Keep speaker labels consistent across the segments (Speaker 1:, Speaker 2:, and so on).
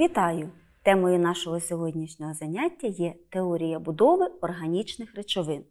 Speaker 1: Вітаю! Темою нашого сьогоднішнього заняття є теорія будови органічних речовин.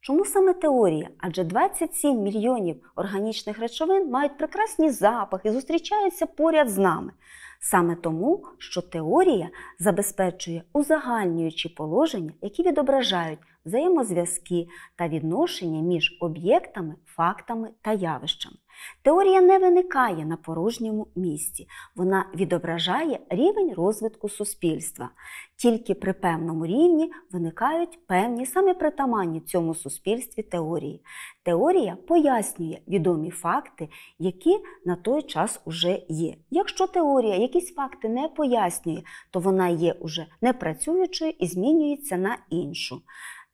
Speaker 1: Чому саме теорія? Адже 27 мільйонів органічних речовин мають прекрасні запахи, зустрічаються поряд з нами. Саме тому, що теорія забезпечує узагальнюючі положення, які відображають взаємозв'язки та відношення між об'єктами, фактами та явищами. Теорія не виникає на порожньому місці, вона відображає рівень розвитку суспільства. Тільки при певному рівні виникають певні саме притаманні цьому суспільстві теорії. Теорія пояснює відомі факти, які на той час уже є. Якщо теорія якісь факти не пояснює, то вона є уже непрацюючою і змінюється на іншу.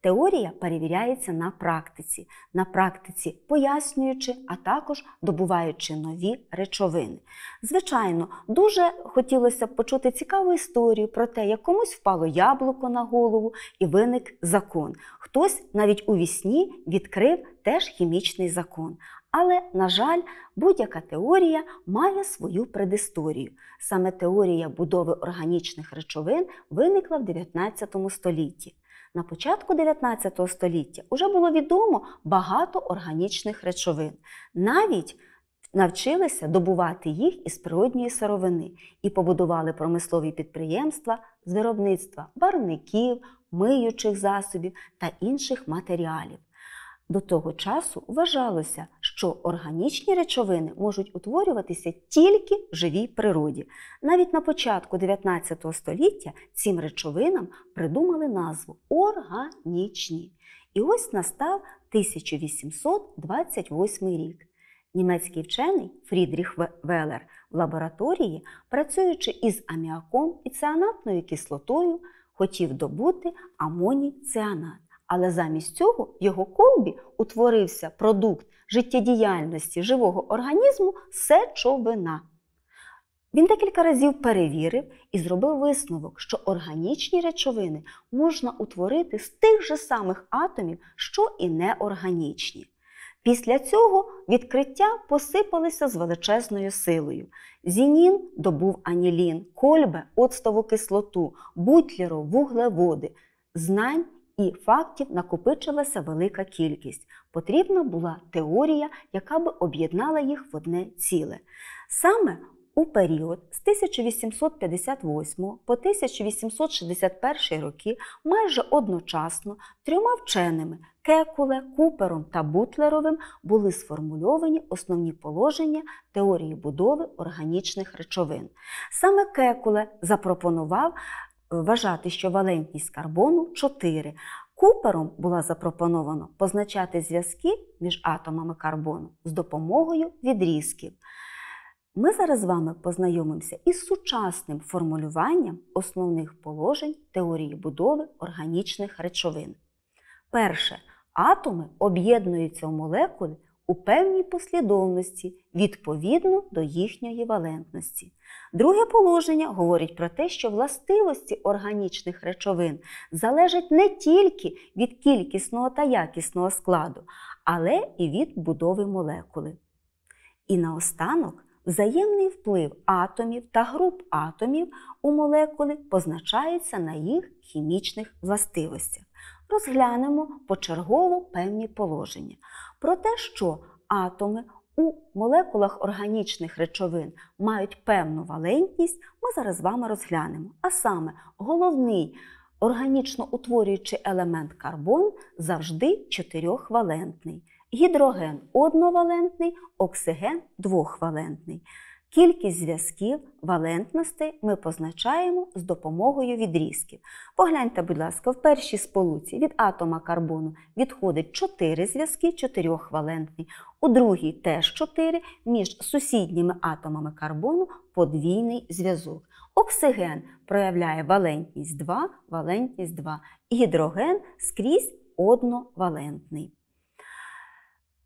Speaker 1: Теорія перевіряється на практиці, на практиці пояснюючи, а також добуваючи нові речовини. Звичайно, дуже хотілося б почути цікаву історію про те, як комусь впало яблуко на голову і виник закон. Хтось навіть у вісні відкрив теж хімічний закон. Але, на жаль, будь-яка теорія має свою предісторію. Саме теорія будови органічних речовин виникла в 19 столітті. На початку 19 століття вже було відомо багато органічних речовин. Навіть навчилися добувати їх із природньої сировини і побудували промислові підприємства з виробництва барників, миючих засобів та інших матеріалів. До того часу вважалося, що органічні речовини можуть утворюватися тільки в живій природі. Навіть на початку 19 століття цим речовинам придумали назву органічні. І ось настав 1828 рік. Німецький вчений Фрідріх Велер в лабораторії, працюючи із аміаком і ціанатною кислотою, хотів добути амоній ціанат. Але замість цього в його колбі утворився продукт життєдіяльності живого організму сечовина. Він декілька разів перевірив і зробив висновок, що органічні речовини можна утворити з тих же самих атомів, що і неорганічні. Після цього відкриття посипалися з величезною силою. Зінін добув анілін, кольбе, оцтову кислоту, бутлєро, вуглеводи, знань і фактів накопичилася велика кількість. Потрібна була теорія, яка би об'єднала їх в одне ціле. Саме у період з 1858 по 1861 роки майже одночасно трьома вченими Кекуле, Купером та Бутлеровим були сформульовані основні положення теорії будови органічних речовин. Саме Кекуле запропонував вважати, що валентність карбону 4. Купером було запропоновано позначати зв'язки між атомами карбону з допомогою відрізків. Ми зараз з вами познайомимося із сучасним формулюванням основних положень теорії будови органічних речовин. Перше, атоми об'єднуються у молекулі у певній послідовності відповідно до їхньої валентності. Друге положення говорить про те, що властивості органічних речовин залежать не тільки від кількісного та якісного складу, але і від будови молекули. І наостанок взаємний вплив атомів та груп атомів у молекули позначається на їх хімічних властивостях розглянемо почергово певні положення про те, що атоми у молекулах органічних речовин мають певну валентність, ми зараз з вами розглянемо. А саме головний органічно утворюючий елемент карбон завжди чотирьохвалентний. Гідроген одновалентний, оксиген двохвалентний. Кількість зв'язків валентності ми позначаємо з допомогою відрізків. Погляньте, будь ласка, в першій сполуці від атома карбону відходить 4 зв'язки, 4 валентний, у другій теж 4, між сусідніми атомами карбону подвійний зв'язок. Оксиген проявляє валентність 2, валентність 2. Гідроген скрізь одновалентний.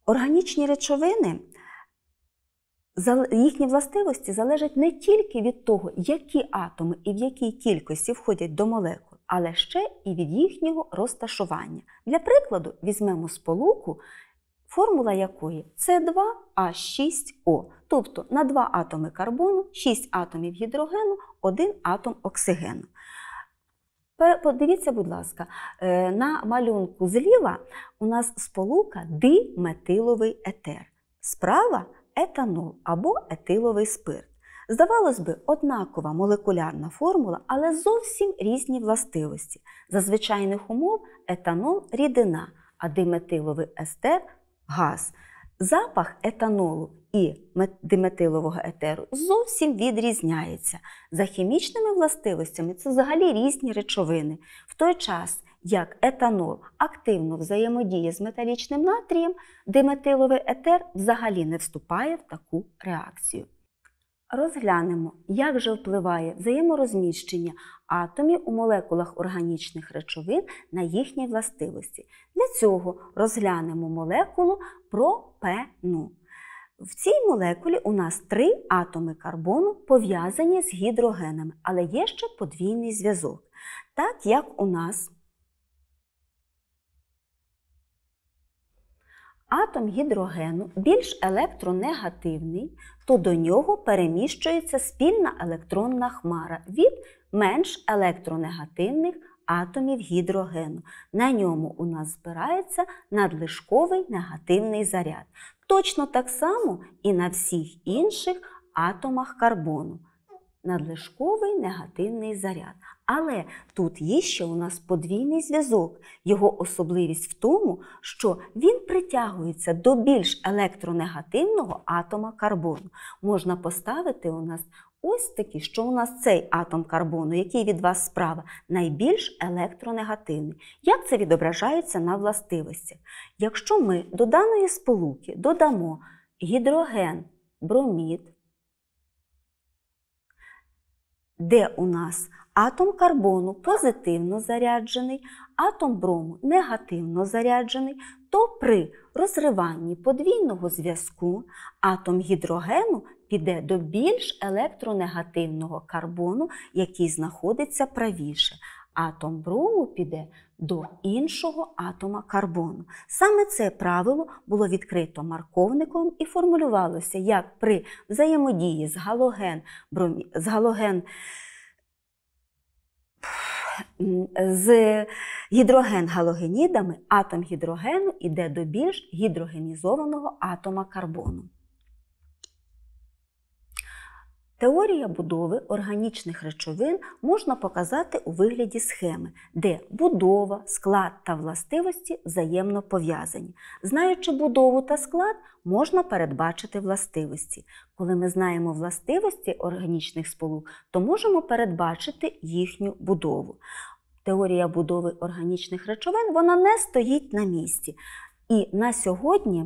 Speaker 1: Органічні речовини їхні властивості залежать не тільки від того, які атоми і в якій кількості входять до молекул, але ще і від їхнього розташування. Для прикладу, візьмемо сполуку, формула якої С2А6О, тобто на два атоми карбону, 6 атомів гідрогену, один атом оксигену. Подивіться, будь ласка, е, на малюнку зліва у нас сполука диметиловий етер. Справа етанол або етиловий спирт. Здавалось би, однакова молекулярна формула, але зовсім різні властивості. За звичайних умов етанол рідина, а диметиловий естер газ. Запах етанолу і диметилового етеру зовсім відрізняється. За хімічними властивостями це взагалі різні речовини. В той час, як етанол активно взаємодіє з металічним натрієм, диметиловий етер взагалі не вступає в таку реакцію. Розглянемо, як же впливає взаєморозміщення атомів у молекулах органічних речовин на їхні властивості. Для цього розглянемо молекулу пропену. В цій молекулі у нас три атоми карбону пов'язані з гідрогенами, але є ще подвійний зв'язок. Так як у нас атом гідрогену більш електронегативний, то до нього переміщується спільна електронна хмара від менш електронегативних атомів гідрогену. На ньому у нас збирається надлишковий негативний заряд. Точно так само і на всіх інших атомах карбону надлишковий негативний заряд. Але тут є ще у нас подвійний зв'язок. Його особливість в тому, що він притягується до більш електронегативного атома карбону. Можна поставити у нас ось такий, що у нас цей атом карбону, який від вас справа, найбільш електронегативний. Як це відображається на властивостях? Якщо ми до даної сполуки додамо гідроген, бромід, де у нас атом карбону позитивно заряджений, атом брому негативно заряджений, то при розриванні подвійного зв'язку атом гідрогену піде до більш електронегативного карбону, який знаходиться правіше атом брому піде до іншого атома карбону. Саме це правило було відкрито марковником і формулювалося як при взаємодії з галоген, бромі... з галоген. З гідроген-галогенідами атом гідрогену йде до більш гідрогенізованого атома карбону. Теорія будови органічних речовин можна показати у вигляді схеми, де будова, склад та властивості взаємно пов'язані. Знаючи будову та склад, можна передбачити властивості. Коли ми знаємо властивості органічних сполук, то можемо передбачити їхню будову. Теорія будови органічних речовин вона не стоїть на місці. І на сьогодні.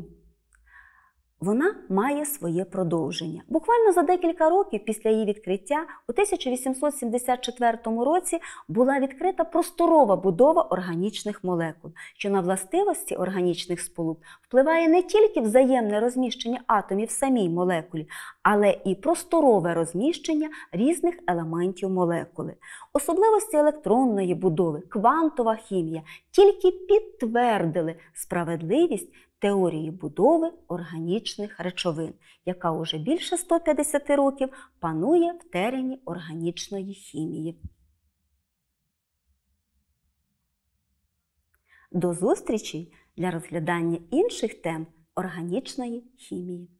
Speaker 1: Вона має своє продовження. Буквально за декілька років після її відкриття, у 1874 році була відкрита просторова будова органічних молекул, що на властивості органічних сполук впливає не тільки взаємне розміщення атомів самій молекулі, але і просторове розміщення різних елементів молекули. Особливості електронної будови, квантова хімія тільки підтвердили справедливість теорії будови органічних речовин, яка уже більше 150 років панує в терені органічної хімії. До зустрічі для розглядання інших тем органічної хімії.